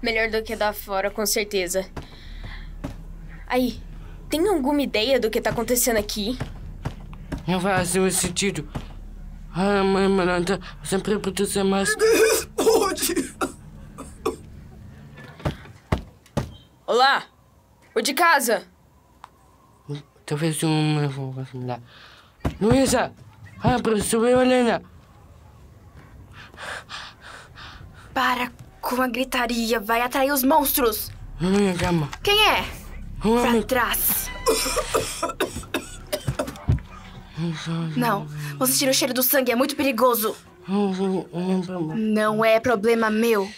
Melhor do que da fora, com certeza. Aí, tem alguma ideia do que tá acontecendo aqui? Não faz sentido. A mãe malandra sempre protege mais. Onde? Olá! O de casa! Talvez uma. Luísa! Abra o seu Helena! Para com a gritaria vai atrair os monstros. Minha gama. Quem é? pra trás. Não, você tira o cheiro do sangue, é muito perigoso. Não é problema meu.